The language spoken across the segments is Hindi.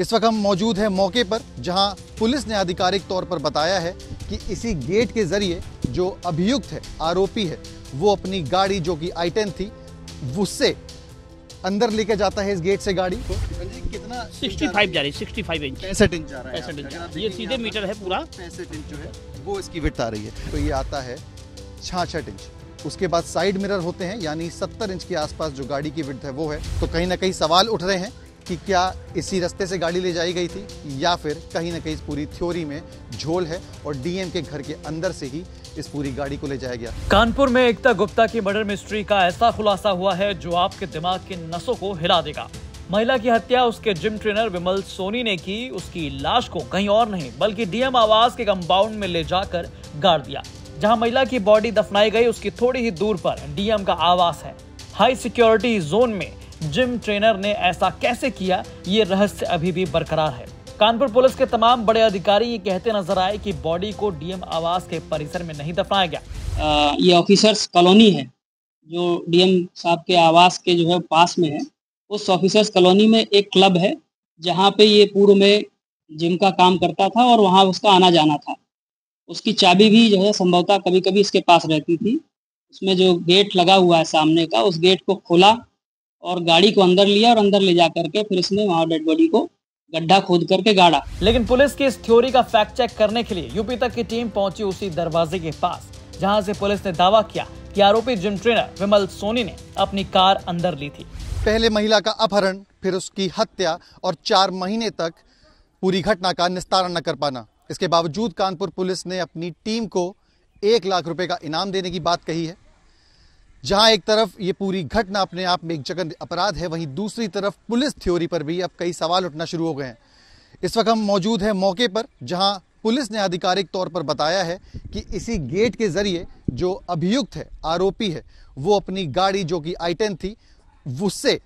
इस वक्त हम मौजूद हैं मौके पर जहां पुलिस ने आधिकारिक तौर पर बताया है कि इसी गेट के जरिए जो अभियुक्त है आरोपी है वो अपनी गाड़ी जो कि आई टेन थी उससे अंदर लेके जाता है इस गेट से गाड़ी को तो कितना 65 जा रही 65 इंच इंच जा रहा है ये सीधे मीटर है पूरा पैंसठ इंच है वो इसकी आ रही है तो ये आता है छाछठ इंच उसके बाद साइड मिरर होते हैं यानी 70 इंच के आसपास जो गाड़ी की विड्थ है वो है तो कहीं ना कहीं सवाल उठ रहे हैं कि क्या इसी रास्ते से गाड़ी ले जाई गई थी या फिर कहीं ना कहीं इस पूरी थ्योरी में झोल है और डीएम के घर के अंदर से ही इस पूरी गाड़ी को ले जाया गया कानपुर में एकता गुप्ता की मर्डर मिस्ट्री का ऐसा खुलासा हुआ है जो आपके दिमाग के नसों को हिला देगा महिला की हत्या उसके जिम ट्रेनर विमल सोनी ने की उसकी लाश को कहीं और नहीं बल्कि डीएम आवास के कंपाउंड में ले जाकर गाड़ दिया जहां महिला की बॉडी दफनाई गई उसकी थोड़ी ही दूर पर डीएम का आवास है हाई सिक्योरिटी जोन में जिम ट्रेनर ने ऐसा कैसे किया ये रहस्य अभी भी बरकरार है कानपुर पुलिस के तमाम बड़े अधिकारी ये कहते नजर आए कि बॉडी को डीएम आवास के परिसर में नहीं दफनाया गया आ, ये ऑफिसर्स कॉलोनी है जो डीएम साहब के आवास के जो है पास में है उस ऑफिसर्स कॉलोनी में एक क्लब है जहाँ पे ये पूर्व में जिम का काम करता था और वहाँ उसका आना जाना था उसकी चाबी भी जो है संभवतः कभी कभी इसके पास रहती थी उसमें जो गेट लगा हुआ है सामने का उस गेट को खोला और गाड़ी को अंदर लिया और अंदर ले जा करके फिर उसने वहाँ डेड बॉडी को गड्ढा खोद करके गाड़ा लेकिन पुलिस की इस थ्योरी का फैक्ट चेक करने के लिए यूपी तक की टीम पहुंची उसी दरवाजे के पास जहां से पुलिस ने दावा किया कि आरोपी जिम ट्रेनर विमल सोनी ने अपनी कार अंदर ली थी पहले महिला का अपहरण फिर उसकी हत्या और चार महीने तक पूरी घटना का निस्तारण न कर पाना इसके बावजूद कानपुर पुलिस ने अपनी टीम को एक लाख रुपए का इनाम देने की बात कही है जहां एक तरफ ये पूरी घटना अपने आप में एक जगत अपराध है वहीं दूसरी तरफ पुलिस थ्योरी पर भी अब कई सवाल उठना शुरू हो गए हैं इस वक्त हम मौजूद हैं मौके पर जहां पुलिस ने आधिकारिक तौर पर बताया है कि इसी गेट के जरिए जो अभियुक्त है आरोपी है वो अपनी गाड़ी जो कि आई थी उससे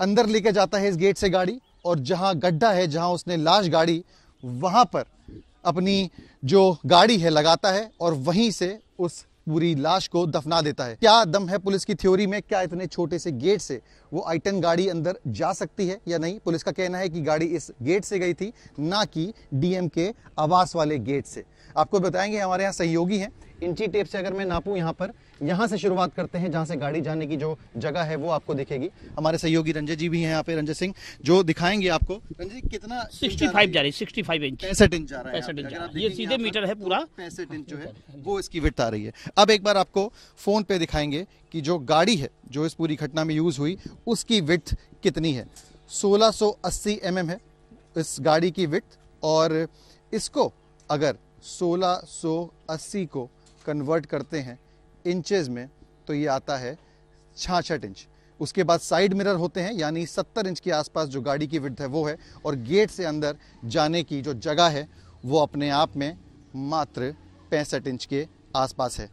अंदर लेके जाता है इस गेट से गाड़ी और जहां गड्ढा है जहां उसने लाश गाड़ी वहां पर अपनी जो गाड़ी है लगाता है और वहीं से उस पूरी लाश को दफना देता है क्या दम है पुलिस की थ्योरी में क्या इतने छोटे से गेट से वो आइटन गाड़ी अंदर जा सकती है या नहीं पुलिस का कहना है कि गाड़ी इस गेट से गई थी ना कि डीएम के आवास वाले गेट से आपको बताएंगे हमारे यहाँ सहयोगी हैं इंची टेप से अगर मैं नापूँ यहाँ पर यहाँ से शुरुआत करते हैं जहाँ से गाड़ी जाने की जो जगह है वो आपको दिखेगी हमारे सहयोगी रंजय जी भी हैं यहाँ पे रंजय सिंह जो दिखाएंगे आपको रंजय जी कितना सिक्सटी फाइव जा रही है सिक्सटी फाइव इंच पैंसठ इंच जा रहा है ये सीधे मीटर है पूरा पैंसठ इंच जो है वो इसकी विट आ रही है अब एक बार आपको फोन पे दिखाएंगे कि जो गाड़ी है जो इस पूरी घटना में यूज हुई उसकी विथ कितनी है 1680 एमएम mm है इस गाड़ी की विथ और इसको अगर 1680 को कन्वर्ट करते हैं इंचेस में तो ये आता है छाछठ इंच उसके बाद साइड मिरर होते हैं यानी 70 इंच के आसपास जो गाड़ी की विड्थ है वो है और गेट से अंदर जाने की जो जगह है वो अपने आप में मात्र पैंसठ इंच के आसपास है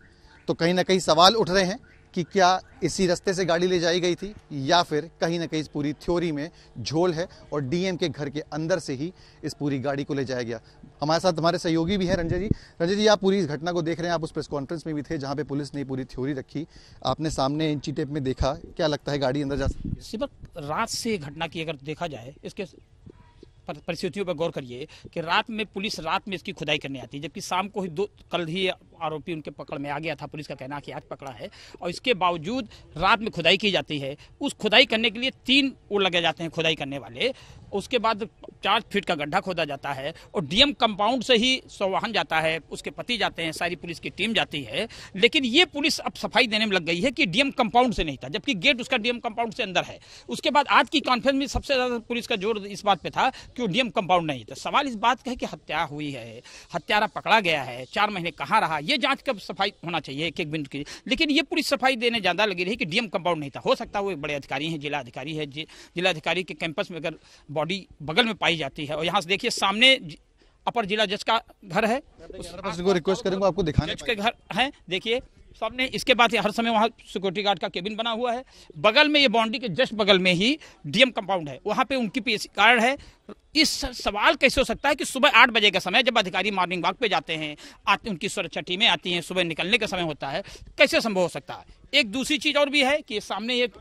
तो कहीं ना कहीं सवाल उठ रहे हैं कि क्या इसी रास्ते से गाड़ी ले जाई गई थी या फिर कहीं ना कहीं इस पूरी थ्योरी में झोल है और डीएम के घर के अंदर से ही इस पूरी गाड़ी को ले जाया गया हमारे साथ हमारे सहयोगी भी हैं रंजय जी रंजय जी आप पूरी इस घटना को देख रहे हैं आप उस प्रेस कॉन्फ्रेंस में भी थे जहाँ पे पुलिस ने पूरी थ्योरी रखी आपने सामने इंची टेप में देखा क्या लगता है गाड़ी अंदर जा सकती है रात से घटना की अगर देखा जाए इसके परिस्थितियों पर गौर करिए कि रात में पुलिस रात में इसकी खुदाई करने आती है जबकि शाम को ही दो कल ही आरोपी उनके पकड़ में आ गया था पुलिस का कहना कि आज पकड़ा है और इसके बावजूद रात में खुदाई की जाती है उस खुदाई करने के लिए तीन वो लगे जाते हैं खुदाई करने वाले उसके बाद चार फीट का गड्ढा खोदा जाता है और डीएम कंपाउंड से ही सौवाहन जाता है उसके पति जाते हैं सारी पुलिस की टीम जाती है लेकिन ये पुलिस अब सफाई देने में लग गई है कि डीएम कंपाउंड से नहीं था जबकि गेट उसका डीएम कंपाउंड से अंदर है उसके बाद आज की कॉन्फ्रेंस में सबसे ज़्यादा पुलिस का जोर इस बात पर था कि वो डीएम कंपाउंड नहीं था सवाल इस बात का है कि हत्या हुई है हत्यारा पकड़ा गया है चार महीने कहाँ रहा ये जांच कब सफाई होना चाहिए एक एक बिंदु की लेकिन ये पूरी सफाई देने ज़्यादा लगी रही कि डीएम कंपाउंड नहीं था हो सकता वो बड़े अधिकारी हैं जिला अधिकारी है जिला अधिकारी के कैंपस में अगर बॉडी बगल में पाई जाती है और यहाँ से देखिए सामने अपर जिला जज का घर है तो रिक्वेस्ट करूंगा आपको दिखाने जज के घर है देखिए सामने इसके बाद हर समय वहाँ सिक्योरिटी गार्ड का केबिन बना हुआ है बगल में ये बाउंड्री के जस्ट बगल में ही डीएम कंपाउंड है वहाँ पे उनकी पी कार्ड है इस सवाल कैसे हो सकता है कि सुबह आठ बजे का समय जब अधिकारी मॉर्निंग वॉक पे जाते हैं आते उनकी सुरक्षा टीमें आती हैं सुबह निकलने का समय होता है कैसे संभव हो सकता है एक दूसरी चीज़ और भी है कि सामने एक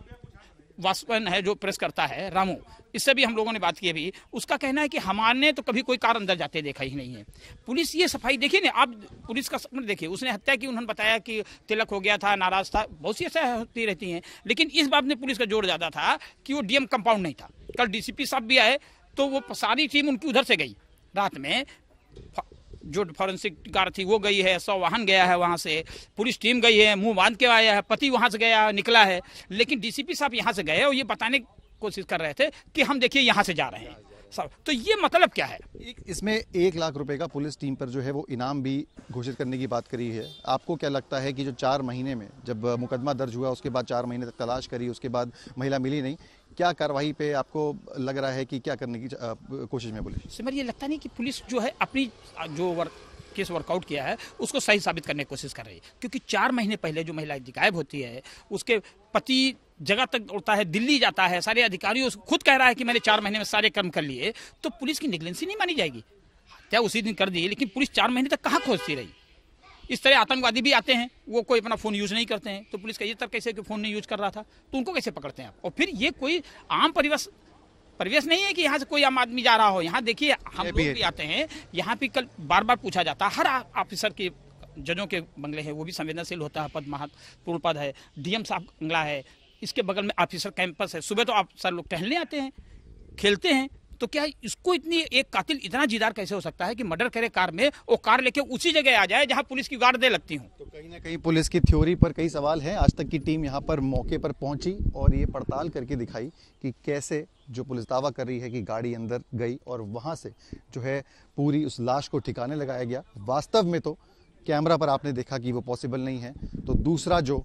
वास्पन है जो प्रेस करता है रामू इससे भी हम लोगों ने बात की अभी उसका कहना है कि हमारे तो कभी कोई कार अंदर जाते देखा ही नहीं है पुलिस ये सफाई देखिए ना आप पुलिस का सपना देखिए उसने हत्या की उन्होंने बताया कि तिलक हो गया था नाराज था बहुत सी ऐसा होती रहती हैं लेकिन इस बात ने पुलिस का जोर ज़्यादा था कि वो डीएम कंपाउंड नहीं था कल डीसीपी साहब भी आए तो वो सारी टीम उनकी उधर से गई रात में जो फॉरेंसिक कार थी वो गई है सौ वाहन गया है वहाँ से पुलिस टीम गई है मुंह बांध के आया है पति वहाँ से गया निकला है लेकिन डीसीपी साहब यहाँ से गए और ये बताने की कोशिश कर रहे थे कि हम देखिए यहाँ से जा रहे हैं सब तो ये मतलब क्या है एक इसमें एक लाख रुपए का पुलिस टीम पर जो है वो इनाम भी घोषित करने की बात करी है आपको क्या लगता है कि जो चार महीने में जब मुकदमा दर्ज हुआ उसके बाद चार महीने तक तलाश करी उसके बाद महिला मिली नहीं क्या कार्रवाई पे आपको लग रहा है कि क्या करने की कोशिश में पुलिस सिमर ये लगता नहीं कि पुलिस जो है अपनी जो वर्क केस वर्कआउट किया है उसको सही साबित करने की कोशिश कर रही है क्योंकि चार महीने पहले जो महिला गायब होती है उसके पति जगह तक उड़ता है दिल्ली जाता है सारे अधिकारियों खुद कह रहा है कि मैंने चार महीने में सारे कर्म कर लिए तो पुलिस की निगलेंसी नहीं मानी जाएगी हत्या उसी दिन कर दी लेकिन पुलिस चार महीने तक कहाँ खोजती रही इस तरह आतंकवादी भी आते हैं वो कोई अपना फ़ोन यूज़ नहीं करते हैं तो पुलिस का ये तर्क कैसे कि फ़ोन नहीं यूज़ कर रहा था तो उनको कैसे पकड़ते हैं आप और फिर ये कोई आम परिवेश परिवेश नहीं है कि यहाँ से कोई आम आदमी जा रहा हो यहाँ देखिए हम लोग भी आते हैं यहाँ पे कल बार बार पूछा जाता है हर ऑफिसर के जजों के बंगले हैं वो भी संवेदनशील होता है पद महा पूर्ण पद है डीएम साहब बंगला है इसके बगल में ऑफिसर कैंपस है सुबह तो आप सर लोग टहलने आते हैं खेलते हैं तो क्या इसको इतनी एक कातिल इतना जीदार कैसे हो सकता है कि मर्डर करे कार में वो कार लेके उसी जगह आ जाए जहां पुलिस की गार्ड दे लगती हूँ तो कहीं ना कहीं पुलिस की थ्योरी पर कई सवाल हैं आज तक की टीम यहाँ पर मौके पर पहुंची और ये पड़ताल करके दिखाई कि कैसे जो पुलिस दावा कर रही है कि गाड़ी अंदर गई और वहाँ से जो है पूरी उस लाश को ठिकाने लगाया गया वास्तव में तो कैमरा पर आपने देखा कि वो पॉसिबल नहीं है तो दूसरा जो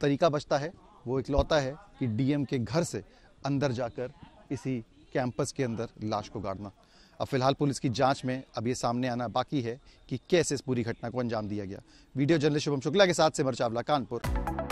तरीका बचता है वो इकलौता है कि डीएम के घर से अंदर जाकर इसी कैंपस के अंदर लाश को गाड़ना अब फिलहाल पुलिस की जांच में अब ये सामने आना बाकी है कि कैसे इस पूरी घटना को अंजाम दिया गया वीडियो जर्नलिस्ट शुभम शुक्ला के साथ सिमर चावला कानपुर